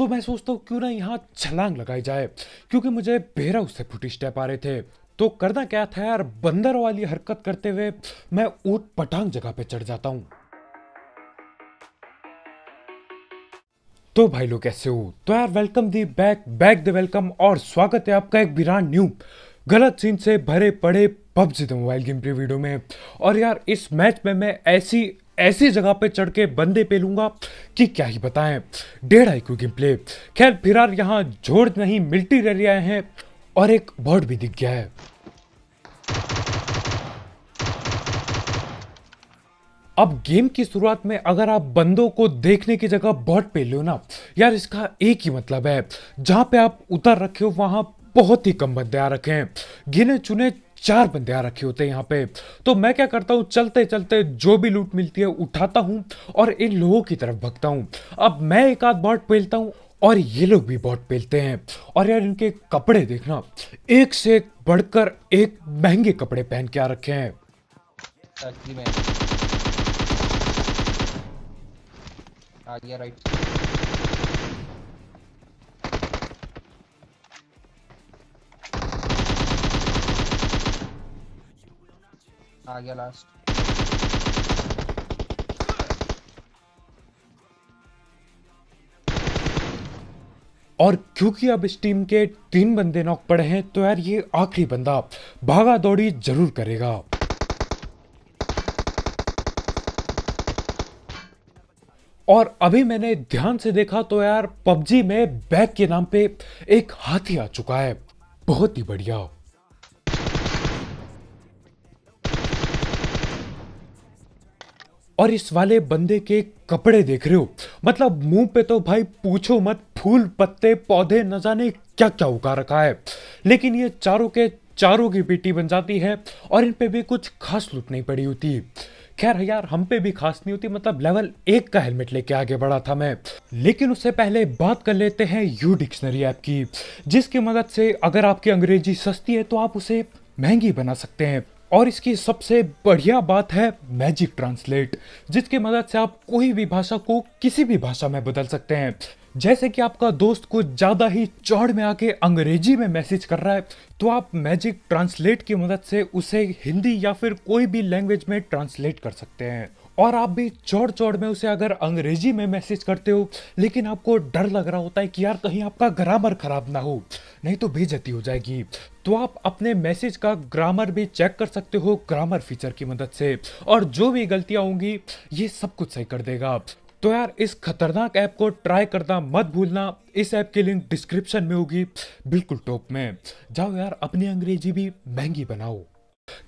तो मैं सोचता हूँ क्यों ना यहाँ छलांग लगाई जाए क्योंकि मुझे बेहरा उससे फुटी स्टेप आ रहे थे तो करना क्या था यार बंदर वाली हरकत करते हुए मैं ऊट पटांग जगह पे चढ़ जाता हूँ तो भाई लोग कैसे हो तो यार welcome the back back the welcome और स्वागत है आपका एक बिरान न्यू गलत सीन से भरे पड़े PUBG the mobile game play video में और यार इस मैच में मैं ऐसी ऐसी जगह पे चढ़ के बंदे पे लूंगा कि क्या ही बताएं डेढ़ आई क्यू गेम प्ले खैर फिलहाल यहाँ जोड़ नहीं मिल्टी रह रहे हैं और एक बर्ड भी दिख गया है अब गेम की शुरुआत में अगर आप बंदों को देखने की जगह बर्ड पे लो ना यार इसका एक ही मतलब है जहां पे आप उतर रखे हो वहां बहुत ही कम बंदे आ रखे हैं गिने चुने चार बंदे आ रखे होते हैं यहाँ पे तो मैं क्या करता हूँ चलते चलते जो भी लूट मिलती है उठाता हूँ और इन लोगों की तरफ भगता हूँ अब मैं एक आध बॉट पेलता हूँ और ये लोग भी बॉट पेलते हैं और यार इनके कपड़े देखना एक से एक बढ़कर एक महंगे कपड़े पहन के आ रखे हैं आ गया राइट आ गया लास्ट और क्योंकि अब इस टीम के तीन बंदे नॉक पड़े हैं तो यार ये आखिरी बंदा भागा दौड़ी जरूर करेगा और अभी मैंने ध्यान से देखा तो यार पबजी में बैग के नाम पे एक हाथी आ चुका है बहुत ही बढ़िया और इस वाले बंदे के कपड़े देख रहे हो मतलब मुंह पे तो भाई पूछो मत फूल पत्ते पौधे न जाने क्या क्या उगा रखा है लेकिन ये चारों के चारों की पीटी बन जाती है और इन पे भी कुछ खास लूट नहीं पड़ी होती खैर यार हम पे भी खास नहीं होती मतलब लेवल एक का हेलमेट लेके आगे बढ़ा था मैं लेकिन उससे पहले बात कर लेते हैं यू डिक्शनरी ऐप की जिसकी मदद से अगर आपकी अंग्रेजी सस्ती है तो आप उसे महंगी बना सकते हैं और इसकी सबसे बढ़िया बात है मैजिक ट्रांसलेट जिसकी मदद से आप कोई भी भाषा को किसी भी भाषा में बदल सकते हैं जैसे कि आपका दोस्त कुछ ज़्यादा ही चौड़ में आके अंग्रेजी में मैसेज कर रहा है तो आप मैजिक ट्रांसलेट की मदद से उसे हिंदी या फिर कोई भी लैंग्वेज में ट्रांसलेट कर सकते हैं और आप भी चौड़ चौड़ में उसे अगर अंग्रेजी में मैसेज करते हो लेकिन आपको डर लग रहा होता है कि यार कहीं आपका ग्रामर खराब ना हो नहीं तो बेजती हो जाएगी तो आप अपने मैसेज का ग्रामर भी चेक कर सकते हो ग्रामर फीचर की मदद से और जो भी गलतियाँ होंगी ये सब कुछ सही कर देगा तो यार इस खतरनाक ऐप को ट्राई करना मत भूलना इस ऐप की लिंक डिस्क्रिप्शन में होगी बिल्कुल टॉप में जाओ यार अपनी अंग्रेजी भी महंगी बनाओ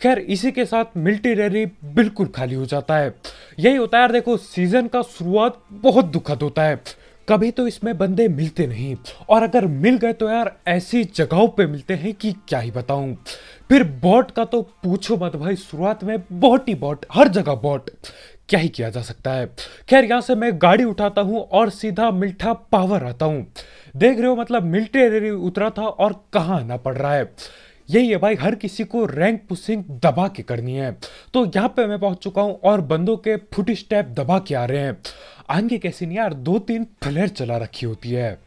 खैर इसी के साथ मिल्टी बिल्कुल खाली हो जाता है यही होता है यार देखो सीजन का शुरुआत बहुत दुखद होता है कभी तो इसमें बंदे मिलते नहीं और अगर मिल गए तो यार ऐसी जगहों पे मिलते हैं कि क्या ही बताऊं फिर बॉट का तो पूछो मत भाई शुरुआत में बॉट ही बॉट हर जगह बॉट क्या ही किया जा सकता है खैर यहाँ से मैं गाड़ी उठाता हूँ और सीधा मिल्ठा पावर आता हूँ देख रहे हो मतलब मिल्ट्री उतरा था और कहाँ आना पड़ रहा है यही है भाई हर किसी को रैंक पुशिंग दबा के करनी है तो यहाँ पे मैं पहुंच चुका हूँ और बंदों के फुट स्टेप दबा के आ रहे हैं आगे कैसे नहीं यार दो तीन फ्लेयर चला रखी होती है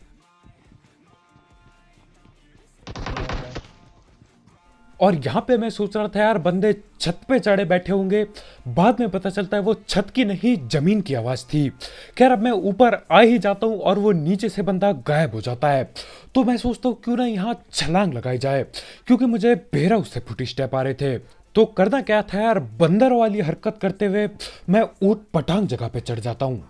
और यहाँ पे मैं सोच रहा था यार बंदे छत पे चढ़े बैठे होंगे बाद में पता चलता है वो छत की नहीं ज़मीन की आवाज़ थी खैर अब मैं ऊपर आ ही जाता हूँ और वो नीचे से बंदा गायब हो जाता है तो मैं सोचता हूँ क्यों ना यहाँ छलांग लगाई जाए क्योंकि मुझे बेहरा उससे फुटी स्टेप आ रहे थे तो करना क्या था यार बंदर वाली हरकत करते हुए मैं ऊट पटांग जगह पे चढ़ जाता हूँ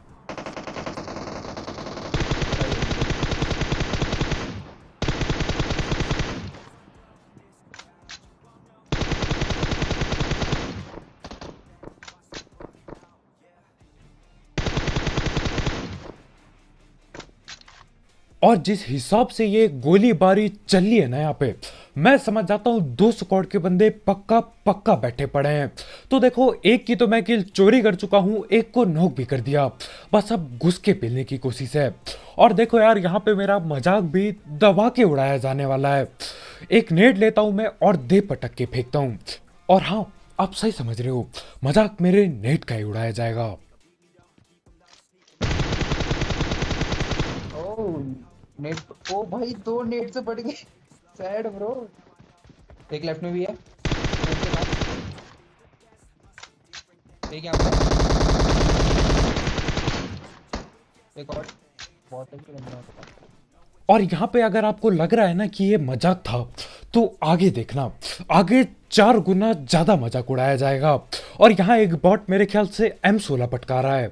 और जिस हिसाब से ये गोलीबारी चल रही है ना यहाँ पे मैं समझ जाता हूँ दो स्क्वाड के बंदे पक्का पक्का बैठे पड़े हैं तो देखो एक की तो मैं किल चोरी कर चुका हूँ एक को नोक भी कर दिया बस अब घुस के पीलने की कोशिश है और देखो यार यहाँ पे मेरा मजाक भी दबा के उड़ाया जाने वाला है एक नेट लेता हूँ मैं और दे पटक के फेंकता हूँ और हाँ आप सही समझ रहे हो मजाक मेरे नेट का ही उड़ाया जाएगा oh. नेट तो- ओ भाई दो नेट से पड़ गए सैड ब्रो एक लेफ्ट में भी है ठीक है आपका एक और बहुत अच्छे बंदा है और यहाँ पे अगर आपको लग रहा है ना कि ये मजाक था तो आगे देखना आगे चार गुना ज़्यादा मजाक उड़ाया जाएगा और यहाँ एक बॉट मेरे ख्याल से एम सोलह पटका रहा है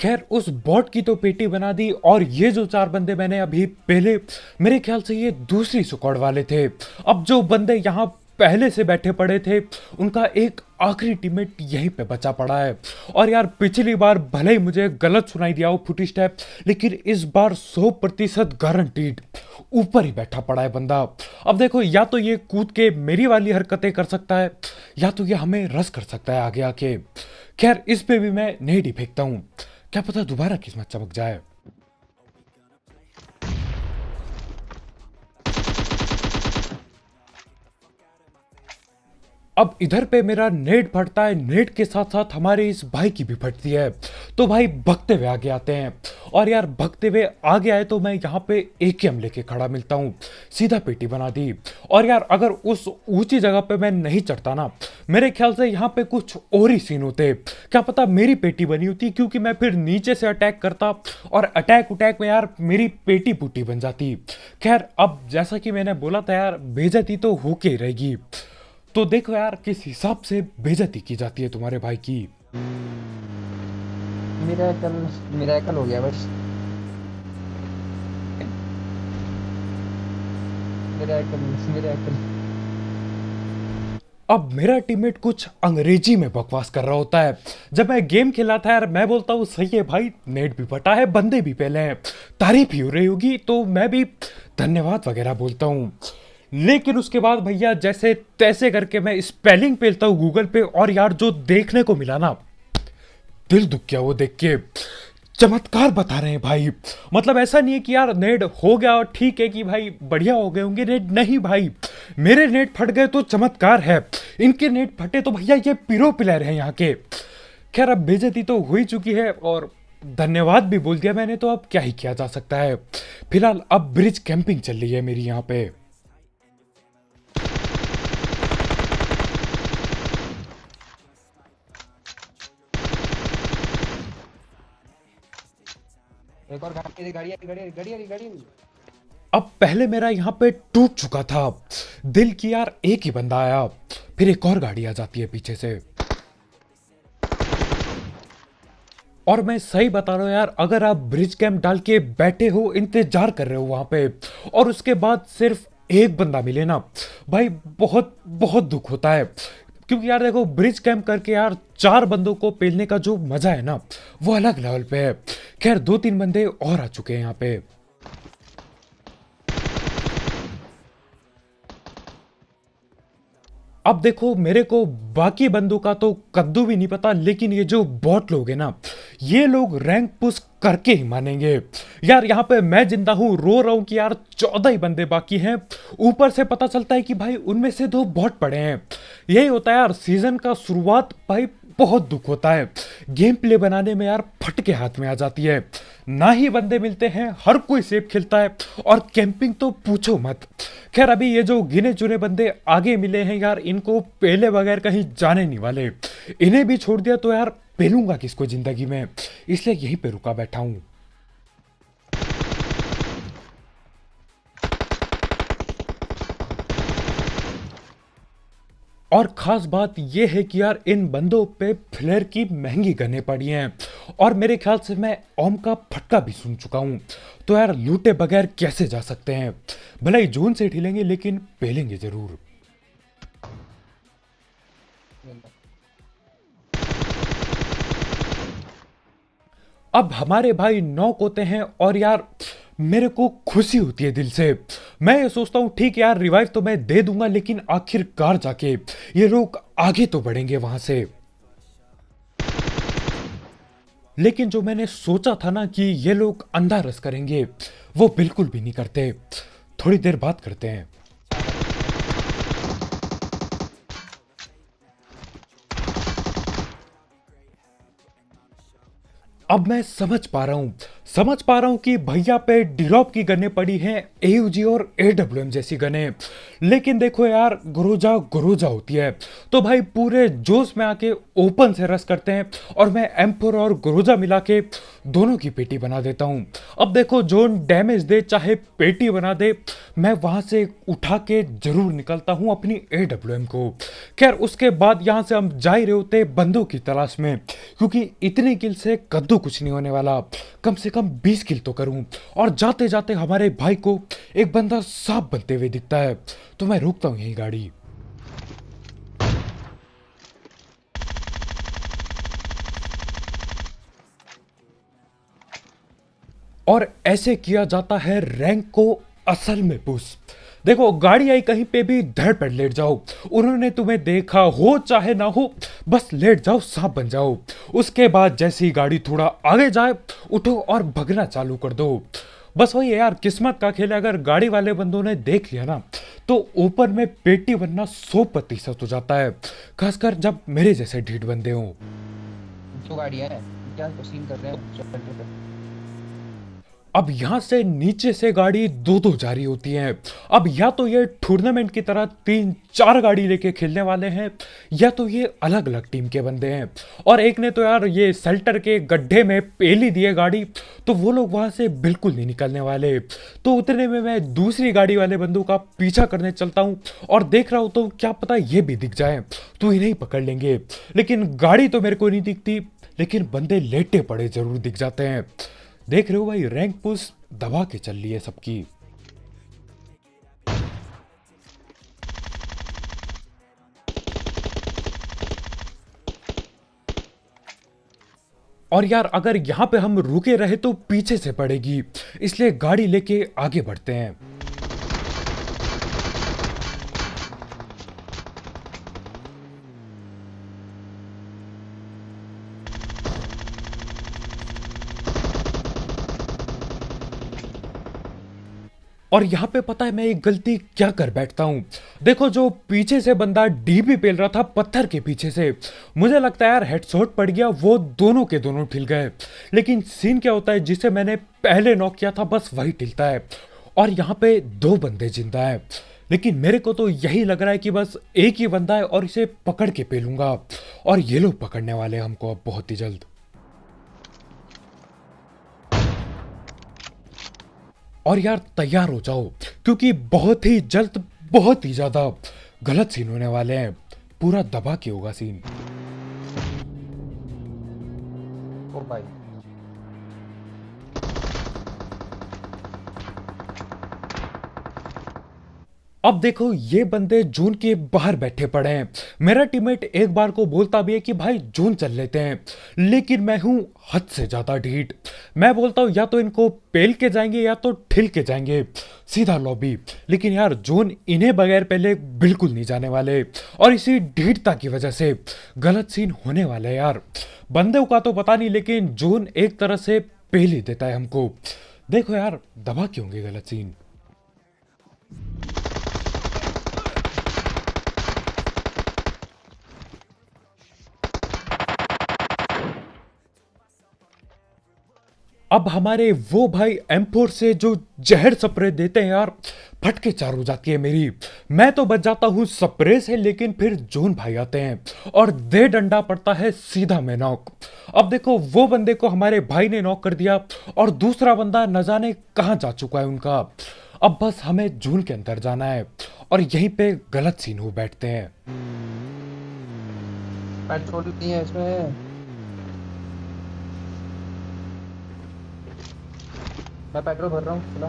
खैर उस बॉट की तो पेटी बना दी और ये जो चार बंदे मैंने अभी पहले मेरे ख्याल से ये दूसरी सुकौड़ वाले थे अब जो बंदे यहाँ पहले से बैठे पड़े थे उनका एक आखिरी टीममेट यहीं पे बचा पड़ा है और यार पिछली बार भले ही मुझे गलत सुनाई दिया वो फुटी स्टेप लेकिन इस बार 100 प्रतिशत गारंटीड ऊपर ही बैठा पड़ा है बंदा अब देखो या तो ये कूद के मेरी वाली हरकतें कर सकता है या तो ये हमें रस कर सकता है आगे आके खैर इस पे भी मैं नहीं डी फेंकता हूँ क्या पता दोबारा किस्मत चमक जाए अब इधर पे मेरा नेट फटता है नेट के साथ साथ हमारे इस भाई की भी फटती है तो भाई भगते हुए आगे आते हैं और यार भगते हुए आगे आए तो मैं यहाँ पे ए के एम लेके खड़ा मिलता हूँ सीधा पेटी बना दी और यार अगर उस ऊंची जगह पे मैं नहीं चढ़ता ना मेरे ख्याल से यहाँ पे कुछ और ही सीन होते क्या पता मेरी पेटी बनी होती क्योंकि मैं फिर नीचे से अटैक करता और अटैक उटैक में यार मेरी पेटी पुटी बन जाती खैर अब जैसा कि मैंने बोला था यार भेजती तो होके रहेगी तो देखो यार किस हिसाब से बेजती की जाती है तुम्हारे भाई की हो गया बस अब मेरा टीममेट कुछ अंग्रेजी में बकवास कर रहा होता है जब मैं गेम खेला था यार मैं बोलता हूँ सही है भाई नेट भी फटा है बंदे भी पहले हैं तारीफ ही हो रही होगी तो मैं भी धन्यवाद वगैरह बोलता हूँ लेकिन उसके बाद भैया जैसे तैसे करके मैं स्पेलिंग पेलता हूँ गूगल पे और यार जो देखने को मिला ना दिल दुख गया वो देख के चमत्कार बता रहे हैं भाई मतलब ऐसा नहीं है कि यार नेट हो गया और ठीक है कि भाई बढ़िया हो गए होंगे नेट नहीं भाई मेरे नेट फट गए तो चमत्कार है इनके नेट फटे तो भैया ये पिरो प्लेयर हैं यहाँ के खैर अब बेजती तो हो ही चुकी है और धन्यवाद भी बोल दिया मैंने तो अब क्या ही किया जा सकता है फिलहाल अब ब्रिज कैंपिंग चल रही है मेरी यहाँ पे अब पहले मेरा यहाँ पे टूट चुका था दिल की यार एक ही बंदा आया फिर एक और गाड़ी आ जाती है पीछे से और मैं सही बता रहा हूँ यार अगर आप ब्रिज कैंप डाल के बैठे हो इंतजार कर रहे हो वहां पे और उसके बाद सिर्फ एक बंदा मिले ना भाई बहुत बहुत दुख होता है क्योंकि यार देखो ब्रिज कैंप करके यार चार बंदों को पेलने का जो मजा है ना वो अलग लेवल पे है खैर दो तीन बंदे और आ चुके हैं यहाँ पे अब देखो मेरे को बाकी बंदों का तो कद्दू भी नहीं पता लेकिन ये जो बॉट लोग हैं ना ये लोग रैंक पुश करके ही मानेंगे यार यहाँ पे मैं जिंदा हूँ रो रहा हूँ कि यार चौदह ही बंदे बाकी हैं ऊपर से पता चलता है कि भाई उनमें से दो बॉट पड़े हैं यही होता है यार सीजन का शुरुआत भाई बहुत दुख होता है गेम प्ले बनाने में यार फटके हाथ में आ जाती है ना ही बंदे मिलते हैं हर कोई सेफ खेलता है और कैंपिंग तो पूछो मत खैर अभी ये जो गिने चुने बंदे आगे मिले हैं यार इनको पहले बगैर कहीं जाने नहीं वाले इन्हें भी छोड़ दिया तो यार पहलूंगा किसको ज़िंदगी में इसलिए यहीं पे रुका बैठा हूँ और ख़ास बात यह है कि यार इन बंदों पे फ्लेयर की महंगी गने पड़ी हैं और मेरे ख्याल से मैं ओम का फटका भी सुन चुका हूँ तो यार लूटे बगैर कैसे जा सकते हैं भले ही जून से ठिलेंगे लेकिन पेलेंगे ज़रूर अब हमारे भाई नौ कोते हैं और यार मेरे को खुशी होती है दिल से मैं ये सोचता हूँ ठीक यार रिवाइव तो मैं दे दूंगा लेकिन आखिरकार जाके ये लोग आगे तो बढ़ेंगे वहां से लेकिन जो मैंने सोचा था ना कि ये लोग अंधा रस करेंगे वो बिल्कुल भी नहीं करते थोड़ी देर बात करते हैं अब मैं समझ पा रहा हूं समझ पा रहा हूँ कि भैया पे डिरॉप की गने पड़ी हैं एयूजी और ए जैसी गने लेकिन देखो यार गुरुजा गुरुजा होती है तो भाई पूरे जोश में आके ओपन से रस करते हैं और मैं एम्पोर और गुरुजा मिला के दोनों की पेटी बना देता हूँ अब देखो जोन डैमेज दे चाहे पेटी बना दे मैं वहां से उठा के जरूर निकलता हूँ अपनी ए को खैर उसके बाद यहाँ से हम जा ही रहे होते बंदों की तलाश में क्योंकि इतने किल से कद्दू कुछ नहीं होने वाला कम से कम बीस किल तो करूं और जाते जाते हमारे भाई को एक बंदा सांप बनते हुए दिखता है तो मैं रोकता हूं यही गाड़ी और ऐसे किया जाता है रैंक को असल में पुष्प देखो गाड़ी आई कहीं पे भी धड़ पर लेट जाओ उन्होंने तुम्हें देखा हो चाहे ना हो बस लेट जाओ सांप बन जाओ उसके बाद जैसे ही गाड़ी थोड़ा आगे जाए उठो और भगना चालू कर दो बस वही यार किस्मत का खेल अगर गाड़ी वाले बंदों ने देख लिया ना तो ऊपर में पेटी बनना सौ प्रतिशत हो जाता है खासकर जब मेरे जैसे ढीठ बंदे हों तो गाड़ी है क्या सीन कर रहे हैं अब यहाँ से नीचे से गाड़ी दो दो जारी होती है अब या तो ये टूर्नामेंट की तरह तीन चार गाड़ी लेके खेलने वाले हैं या तो ये अलग अलग टीम के बंदे हैं और एक ने तो यार ये सेल्टर के गड्ढे में पेली दिए गाड़ी तो वो लोग वहाँ से बिल्कुल नहीं निकलने वाले तो उतने में मैं दूसरी गाड़ी वाले बंदों का पीछा करने चलता हूँ और देख रहा होता हूँ तो क्या पता ये भी दिख जाए तो इन्हें पकड़ लेंगे लेकिन गाड़ी तो मेरे को नहीं दिखती लेकिन बंदे लेटे पड़े जरूर दिख जाते हैं देख रहे हो भाई रैंक पुश दबा के चल रही है सबकी और यार अगर यहां पे हम रुके रहे तो पीछे से पड़ेगी इसलिए गाड़ी लेके आगे बढ़ते हैं और यहाँ पे पता है मैं एक गलती क्या कर बैठता हूँ देखो जो पीछे से बंदा डी भी पेल रहा था पत्थर के पीछे से मुझे लगता है यार हेडशॉट पड़ गया वो दोनों के दोनों ठिल गए लेकिन सीन क्या होता है जिसे मैंने पहले नॉक किया था बस वही टिलता है और यहाँ पे दो बंदे जिंदा है लेकिन मेरे को तो यही लग रहा है कि बस एक ही बंदा है और इसे पकड़ के पेलूंगा और ये लोग पकड़ने वाले हमको अब बहुत ही जल्द और यार तैयार हो जाओ क्योंकि बहुत ही जल्द बहुत ही ज़्यादा गलत सीन होने वाले हैं पूरा दबा के होगा सीन और भाई अब देखो ये बंदे जून के बाहर बैठे पड़े हैं मेरा टीममेट एक बार को बोलता भी है कि भाई जून चल लेते हैं लेकिन मैं हूं हद से ज़्यादा ढीठ मैं बोलता हूँ या तो इनको पेल के जाएंगे या तो ठिल के जाएंगे सीधा लॉबी लेकिन यार जोन इन्हें बगैर पहले बिल्कुल नहीं जाने वाले और इसी ढीठता की वजह से गलत सीन होने वाले यार बंदे का तो पता नहीं लेकिन जोन एक तरह से पेल ही देता है हमको देखो यार दबा क्यों गलत सीन अब हमारे वो भाई एम से जो जहर स्प्रे देते हैं यार फटके चार हो जाती है मेरी मैं तो बच जाता हूँ स्प्रे से लेकिन फिर जोन भाई आते हैं और दे डंडा पड़ता है सीधा में नॉक अब देखो वो बंदे को हमारे भाई ने नॉक कर दिया और दूसरा बंदा न जाने कहाँ जा चुका है उनका अब बस हमें जून के अंदर जाना है और यहीं पे गलत सीन हो बैठते हैं पेट्रोल नहीं है इसमें मैं पेट्रोल भर रहा हूँ चला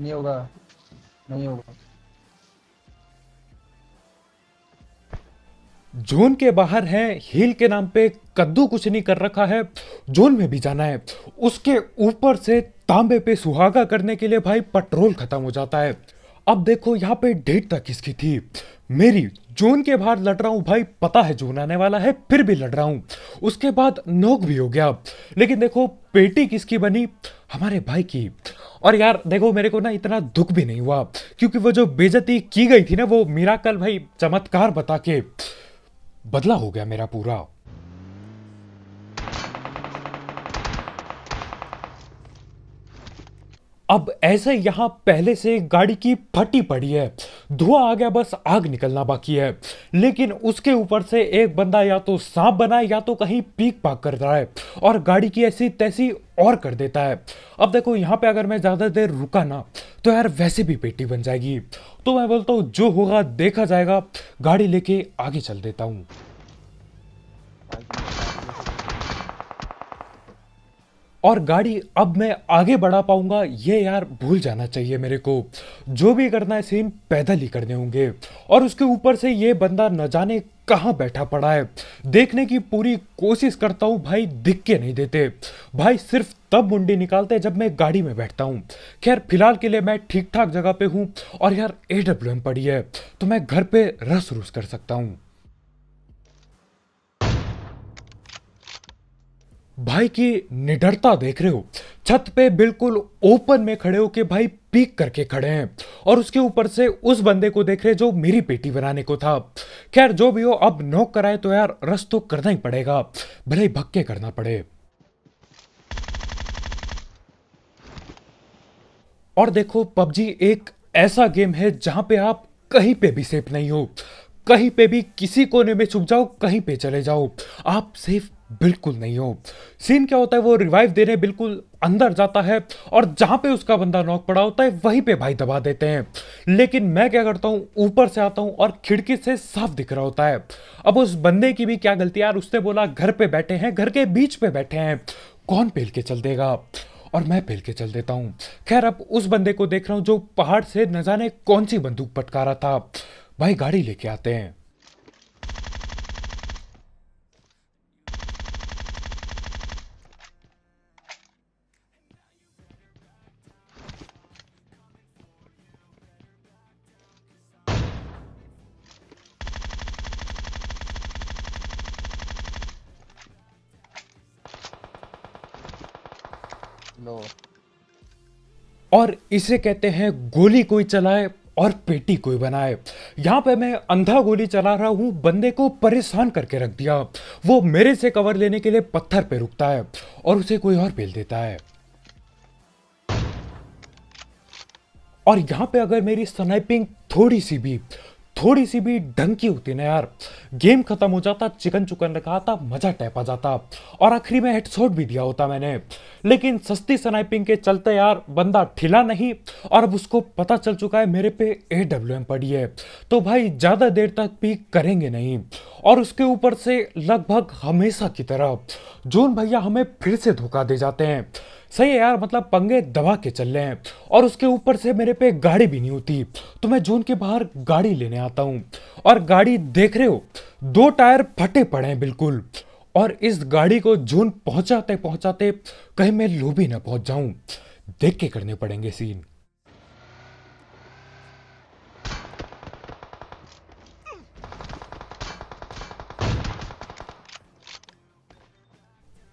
नहीं होगा नहीं होगा जोन के बाहर है हील के नाम पे कद्दू कुछ नहीं कर रखा है जोन में भी जाना है उसके ऊपर से तांबे पे सुहागा करने के लिए भाई पेट्रोल खत्म हो जाता है अब देखो यहाँ पे डेट तक किसकी थी मेरी जोन के बाहर लड़ रहा हूँ भाई पता है जोन आने वाला है फिर भी लड़ रहा हूँ उसके बाद नोक भी हो गया लेकिन देखो पेटी किसकी बनी हमारे भाई की और यार देखो मेरे को ना इतना दुख भी नहीं हुआ क्योंकि वो जो बेजती की गई थी ना वो मीराकल भाई चमत्कार बता के बदला हो गया मेरा पूरा अब ऐसे यहाँ पहले से गाड़ी की फटी पड़ी है धुआं आ गया बस आग निकलना बाकी है लेकिन उसके ऊपर से एक बंदा या तो सांप बना या तो कहीं पीक पाक कर रहा है और गाड़ी की ऐसी तैसी और कर देता है अब देखो यहाँ पे अगर मैं ज़्यादा देर रुका ना तो यार वैसे भी पेटी बन जाएगी तो मैं बोलता हूँ जो होगा देखा जाएगा गाड़ी लेके आगे चल देता हूँ और गाड़ी अब मैं आगे बढ़ा पाऊंगा ये यार भूल जाना चाहिए मेरे को जो भी करना है सेम पैदल ही करने होंगे और उसके ऊपर से ये बंदा न जाने कहाँ बैठा पड़ा है देखने की पूरी कोशिश करता हूँ भाई दिख के नहीं देते भाई सिर्फ तब मुंडी निकालते हैं जब मैं गाड़ी में बैठता हूँ खैर फिलहाल के लिए मैं ठीक ठाक जगह पे हूँ और यार ए पड़ी है तो मैं घर पे रस रूस कर सकता हूँ भाई की निडरता देख रहे हो छत पे बिल्कुल ओपन में खड़े हो के भाई पीक करके खड़े हैं और उसके ऊपर से उस बंदे को देख रहे जो मेरी पेटी बनाने को था खैर जो भी हो अब नोक कराए तो यार रस तो करना ही पड़ेगा भले ही भक्के करना पड़े और देखो पबजी एक ऐसा गेम है जहां पे आप कहीं पे भी सेफ नहीं हो कहीं पे भी किसी कोने में छुप जाओ कहीं पे चले जाओ आप सेफ बिल्कुल नहीं हो सीन क्या होता है वो रिवाइव देने बिल्कुल अंदर जाता है और जहाँ पे उसका बंदा नॉक पड़ा होता है वहीं पे भाई दबा देते हैं लेकिन मैं क्या करता हूँ ऊपर से आता हूँ और खिड़की से साफ दिख रहा होता है अब उस बंदे की भी क्या गलती यार उसने बोला घर पे बैठे हैं घर के बीच पे बैठे हैं कौन पेल के चल देगा और मैं पेल के चल देता हूँ खैर अब उस बंदे को देख रहा हूँ जो पहाड़ से न जाने कौन सी बंदूक पटका रहा था भाई गाड़ी लेके आते हैं लो और इसे कहते हैं गोली कोई चलाए और पेटी कोई बनाए यहां पे मैं अंधा गोली चला रहा हूं बंदे को परेशान करके रख दिया वो मेरे से कवर लेने के लिए पत्थर पे रुकता है और उसे कोई और बेल देता है और यहां पे अगर मेरी स्नाइपिंग थोड़ी सी भी थोड़ी सी भी ढंग होती ना यार गेम खत्म हो जाता चिकन चुकन रखा था मजा टैप आ जाता और आखिरी में हेडशॉट भी दिया होता मैंने लेकिन सस्ती स्नाइपिंग के चलते यार बंदा ठिला नहीं और अब उसको पता चल चुका है मेरे पे ए डब्ल्यू एम पड़ी है तो भाई ज़्यादा देर तक भी करेंगे नहीं और उसके ऊपर से लगभग हमेशा की तरह जोन भैया हमें फिर से धोखा दे जाते हैं सही है यार मतलब पंगे दबा के चल रहे हैं और उसके ऊपर से मेरे पे गाड़ी भी नहीं होती तो मैं जून के बाहर गाड़ी लेने आता हूँ और गाड़ी देख रहे हो दो टायर फटे पड़े हैं बिल्कुल और इस गाड़ी को जून पहुंचाते पहुंचाते कहीं मैं लोभी ना पहुंच जाऊं देख के करने पड़ेंगे सीन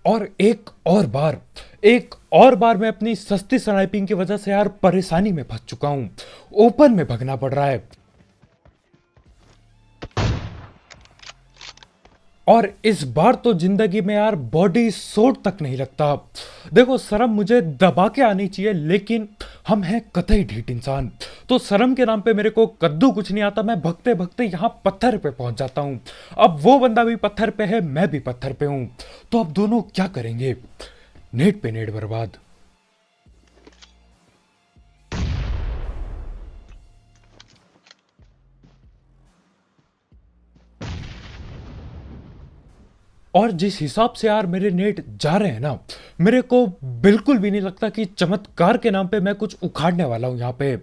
और एक और बार एक और बार मैं अपनी सस्ती स्नाइपिंग की वजह से यार परेशानी में फंस चुका हूं ओपन में भगना पड़ रहा है और इस बार तो जिंदगी में यार बॉडी सोट तक नहीं लगता देखो शर्म मुझे दबा के आनी चाहिए लेकिन हम हैं कतई ढीठ इंसान तो शर्म के नाम पे मेरे को कद्दू कुछ नहीं आता मैं भगते भगते यहाँ पत्थर पे पहुंच जाता हूँ अब वो बंदा भी पत्थर पे है मैं भी पत्थर पे हूँ तो अब दोनों क्या करेंगे नेट पे नेट बर्बाद और जिस हिसाब से यार मेरे नेट जा रहे हैं ना मेरे को बिल्कुल भी नहीं लगता कि चमत्कार के नाम पे मैं कुछ उखाड़ने वाला हूं यहां पे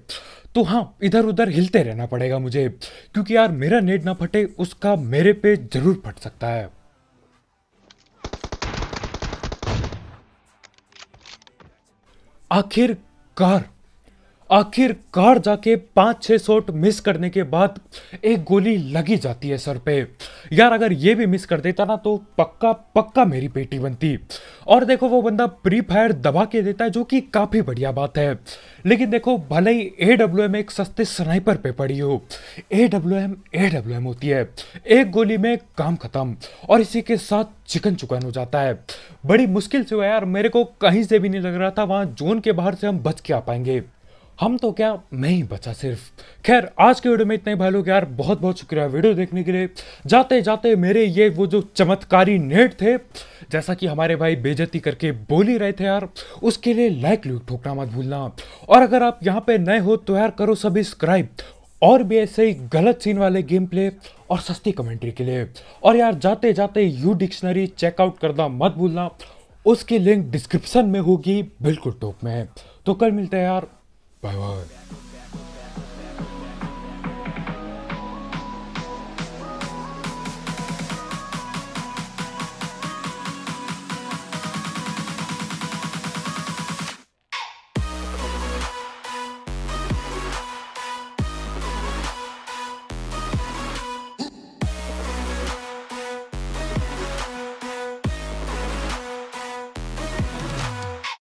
तो हाँ इधर उधर हिलते रहना पड़ेगा मुझे क्योंकि यार मेरा नेट ना फटे उसका मेरे पे जरूर फट सकता है आखिरकार आखिरकार जाके पांच छह शॉट मिस करने के बाद एक गोली लगी जाती है सर पे यार अगर ये भी मिस कर देता ना तो पक्का पक्का मेरी बेटी बनती और देखो वो बंदा प्री फायर दबा के देता है जो कि काफ़ी बढ़िया बात है लेकिन देखो भले ही ए डब्ल्यू एम एक सस्ते स्नाइपर पे पड़ी हो A W M A W M होती है एक गोली में काम खत्म और इसी के साथ चिकन चुकन हो जाता है बड़ी मुश्किल से हुआ यार मेरे को कहीं से भी नहीं लग रहा था वहां जोन के बाहर से हम बच के आ पाएंगे हम तो क्या मैं ही बचा सिर्फ खैर आज के वीडियो में इतने भाई लोग यार बहुत बहुत शुक्रिया वीडियो देखने के लिए जाते जाते मेरे ये वो जो चमत्कारी नेट थे जैसा कि हमारे भाई बेजती करके बोल ही रहे थे यार उसके लिए लाइक लूट ठोकना मत भूलना और अगर आप यहाँ पे नए हो तो यार करो सब्सक्राइब और भी ऐसे ही गलत सीन वाले गेम प्ले और सस्ती कमेंट्री के लिए और यार जाते जाते यू डिक्शनरी चेकआउट करना मत भूलना उसकी लिंक डिस्क्रिप्शन में होगी बिल्कुल टॉप में तो कल मिलते हैं यार Bye bye.